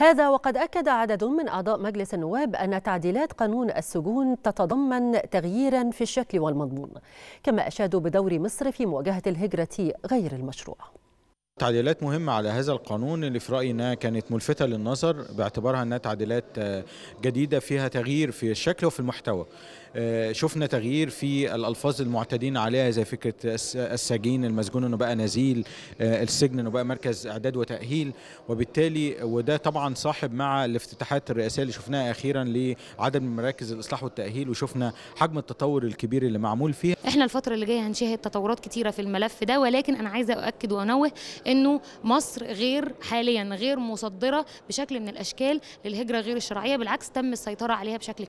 هذا وقد أكد عدد من أعضاء مجلس النواب أن تعديلات قانون السجون تتضمن تغييرا في الشكل والمضمون كما أشادوا بدور مصر في مواجهة الهجرة غير المشروعة تعديلات مهمة على هذا القانون اللي في رأيي أنها كانت ملفتة للنظر باعتبارها أنها تعديلات آه، جديدة فيها تغيير في الشكل وفي المحتوى آه، شفنا تغيير في الألفاظ المعتدين عليها زي فكرة السجين المسجون أنه بقى نزيل آه، السجن أنه بقى مركز إعداد وتأهيل وبالتالي وده طبعا صاحب مع الافتتاحات الرئاسية اللي شفناها أخيرا لعدد من مراكز الإصلاح والتأهيل وشفنا حجم التطور الكبير اللي معمول فيها احنا الفترة اللي جاية هنشاهد تطورات كتيرة في الملف ده ولكن أنا عايزة أؤكد وأنوه انه مصر غير حاليا غير مصدره بشكل من الاشكال للهجره غير الشرعيه بالعكس تم السيطره عليها بشكل